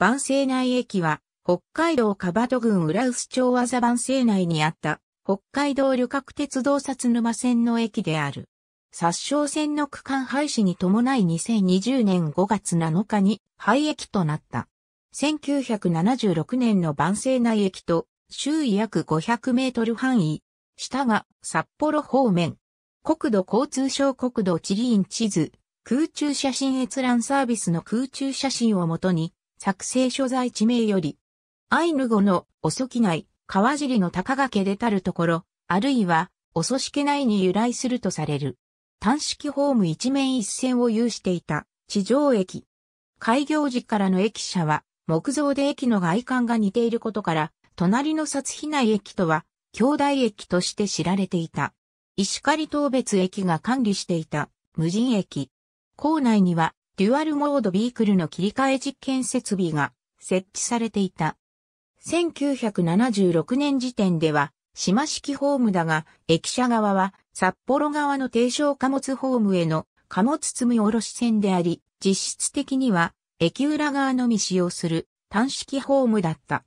万世内駅は、北海道ば戸郡浦臼町和座万世内にあった、北海道旅客鉄道札沼線の駅である。殺傷線の区間廃止に伴い2020年5月7日に廃駅となった。1976年の万世内駅と周囲約500メートル範囲、下が札幌方面、国土交通省国土地理院地図、空中写真閲覧サービスの空中写真をもとに作成所在地名より、アイヌ語の遅きない、川尻の高掛けでたるところ、あるいは、遅しけないに由来するとされる。単式ホーム一面一線を有していた地上駅。開業時からの駅舎は、木造で駅の外観が似ていることから、隣の札比内駅とは、兄弟駅として知られていた。石狩東別駅が管理していた無人駅。構内にはデュアルモードビークルの切り替え実験設備が設置されていた。1976年時点では、島式ホームだが、駅舎側は札幌側の低床貨物ホームへの貨物積み下ろし線であり、実質的には駅裏側のみ使用する単式ホームだった。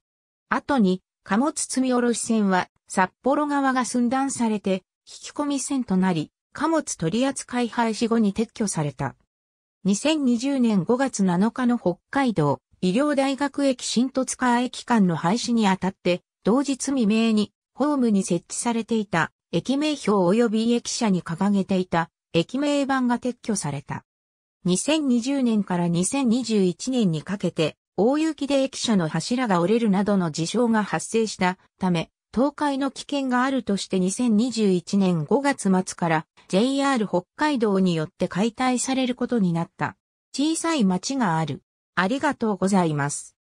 後に貨物積み下ろし線は札幌側が寸断されて引き込み線となり、貨物取扱廃止後に撤去された。2020年5月7日の北海道医療大学駅新戸塚駅間の廃止にあたって、同日未明にホームに設置されていた駅名標及び駅舎に掲げていた駅名板が撤去された。2020年から2021年にかけて、大雪で駅舎の柱が折れるなどの事象が発生したため、倒壊の危険があるとして2021年5月末から JR 北海道によって解体されることになった。小さい町がある。ありがとうございます。